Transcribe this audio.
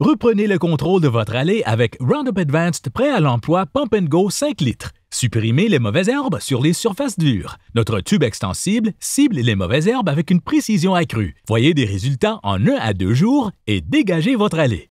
Reprenez le contrôle de votre allée avec Roundup Advanced prêt à l'emploi Pump Go 5 litres. Supprimez les mauvaises herbes sur les surfaces dures. Notre tube extensible cible les mauvaises herbes avec une précision accrue. Voyez des résultats en 1 à 2 jours et dégagez votre allée.